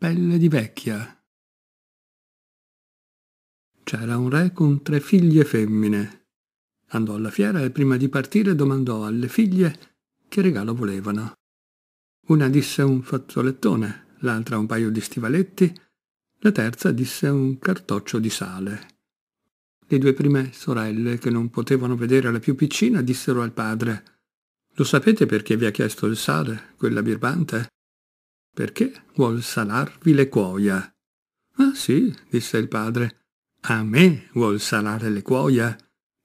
pelle di vecchia. C'era un re con tre figlie femmine. Andò alla fiera e prima di partire domandò alle figlie che regalo volevano. Una disse un fazzolettone, l'altra un paio di stivaletti, la terza disse un cartoccio di sale. Le due prime sorelle, che non potevano vedere la più piccina, dissero al padre Lo sapete perché vi ha chiesto il sale, quella birbante? perché vuol salarvi le cuoia. Ah sì, disse il padre, a me vuol salare le cuoia,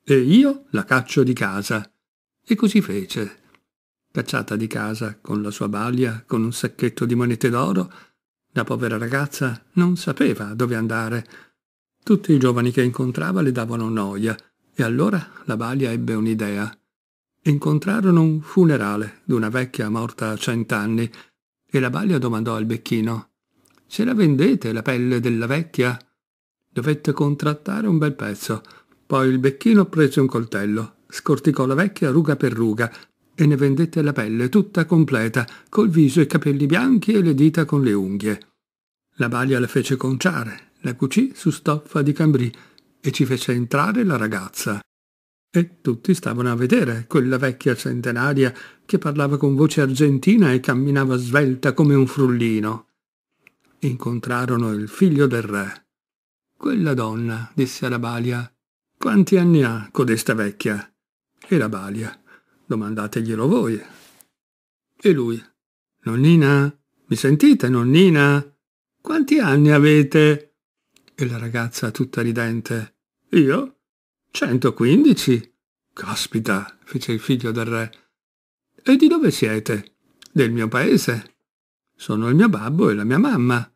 e io la caccio di casa. E così fece. Cacciata di casa con la sua balia, con un sacchetto di monete d'oro, la povera ragazza non sapeva dove andare. Tutti i giovani che incontrava le davano noia, e allora la balia ebbe un'idea. Incontrarono un funerale d'una vecchia morta a cent'anni, e la balia domandò al becchino se la vendete la pelle della vecchia dovette contrattare un bel pezzo poi il becchino prese un coltello scorticò la vecchia ruga per ruga e ne vendette la pelle tutta completa col viso e i capelli bianchi e le dita con le unghie la balia la fece conciare la cucì su stoffa di cambrí e ci fece entrare la ragazza e tutti stavano a vedere quella vecchia centenaria che parlava con voce argentina e camminava svelta come un frullino. Incontrarono il figlio del re. Quella donna, disse alla balia, quanti anni ha codesta vecchia? E la balia, domandateglielo voi. E lui, nonnina, mi sentite, nonnina? Quanti anni avete? E la ragazza tutta ridente, io? «Centoquindici?» Caspita, fece il figlio del re. E di dove siete? Del mio paese. Sono il mio babbo e la mia mamma.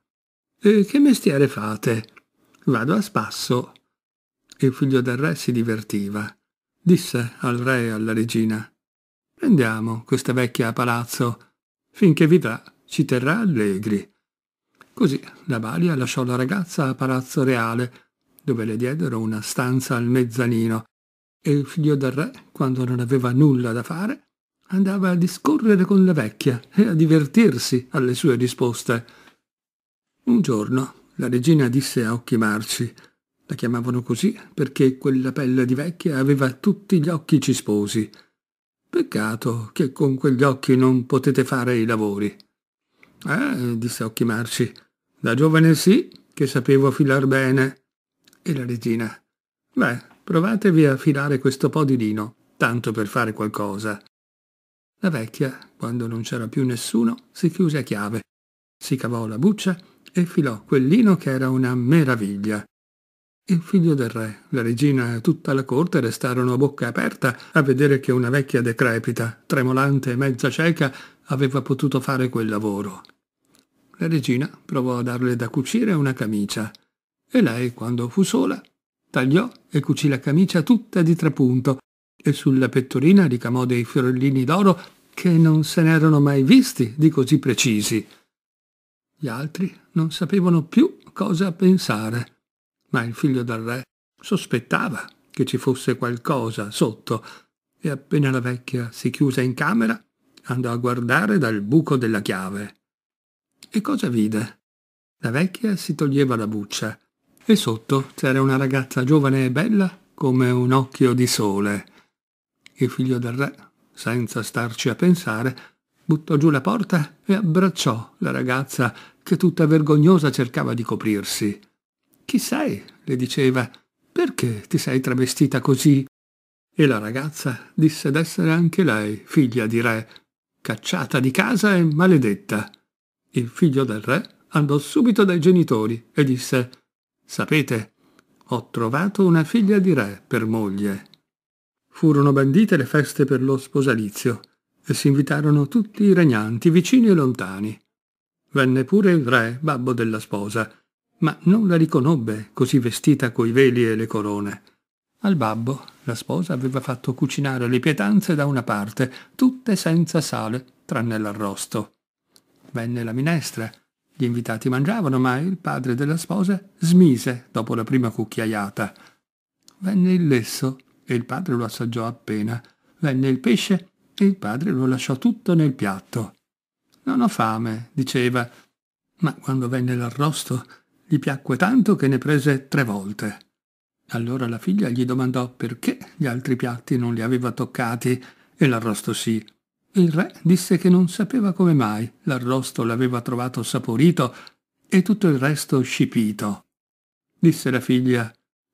E che mestiere fate? Vado a spasso. Il figlio del re si divertiva. Disse al re e alla regina. Prendiamo questa vecchia a palazzo. Finché vivrà ci terrà allegri. Così la Balia lasciò la ragazza a Palazzo Reale dove le diedero una stanza al mezzanino, e il figlio del re, quando non aveva nulla da fare, andava a discorrere con la vecchia e a divertirsi alle sue risposte. Un giorno la regina disse a occhi marci, la chiamavano così perché quella pelle di vecchia aveva tutti gli occhi cisposi. Peccato che con quegli occhi non potete fare i lavori. Eh, disse Occhi Marci, da giovane sì, che sapevo filar bene, e la regina. Beh, provatevi a filare questo po' di lino, tanto per fare qualcosa. La vecchia, quando non c'era più nessuno, si chiuse a chiave, si cavò la buccia e filò quel lino che era una meraviglia. Il figlio del re, la regina e tutta la corte restarono a bocca aperta a vedere che una vecchia decrepita, tremolante e mezza cieca, aveva potuto fare quel lavoro. La regina provò a darle da cucire una camicia e lei, quando fu sola, tagliò e cucì la camicia tutta di trapunto e sulla pettorina ricamò dei fiorellini d'oro che non se n'erano mai visti di così precisi. Gli altri non sapevano più cosa pensare, ma il figlio del re sospettava che ci fosse qualcosa sotto e appena la vecchia si chiuse in camera andò a guardare dal buco della chiave. E cosa vide? La vecchia si toglieva la buccia e sotto c'era una ragazza giovane e bella come un occhio di sole. Il figlio del re, senza starci a pensare, buttò giù la porta e abbracciò la ragazza che tutta vergognosa cercava di coprirsi. Chi sei? Eh, le diceva. Perché ti sei travestita così? E la ragazza disse d'essere anche lei figlia di re, cacciata di casa e maledetta. Il figlio del re andò subito dai genitori e disse Sapete, ho trovato una figlia di re per moglie. Furono bandite le feste per lo sposalizio e si invitarono tutti i regnanti, vicini e lontani. Venne pure il re, babbo della sposa, ma non la riconobbe così vestita coi veli e le corone. Al babbo la sposa aveva fatto cucinare le pietanze da una parte, tutte senza sale, tranne l'arrosto. Venne la minestra, gli invitati mangiavano, ma il padre della sposa smise dopo la prima cucchiaiata. Venne il lesso e il padre lo assaggiò appena. Venne il pesce e il padre lo lasciò tutto nel piatto. Non ho fame, diceva, ma quando venne l'arrosto gli piacque tanto che ne prese tre volte. Allora la figlia gli domandò perché gli altri piatti non li aveva toccati e l'arrosto sì. Il re disse che non sapeva come mai l'arrosto l'aveva trovato saporito e tutto il resto scipito. Disse la figlia,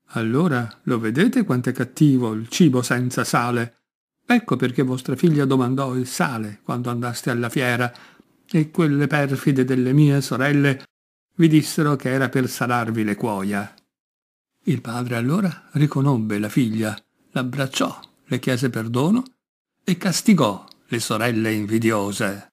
allora lo vedete quanto è cattivo il cibo senza sale? Ecco perché vostra figlia domandò il sale quando andaste alla fiera e quelle perfide delle mie sorelle vi dissero che era per salarvi le cuoia. Il padre allora riconobbe la figlia, l'abbracciò, le chiese perdono e castigò le sorelle invidiose.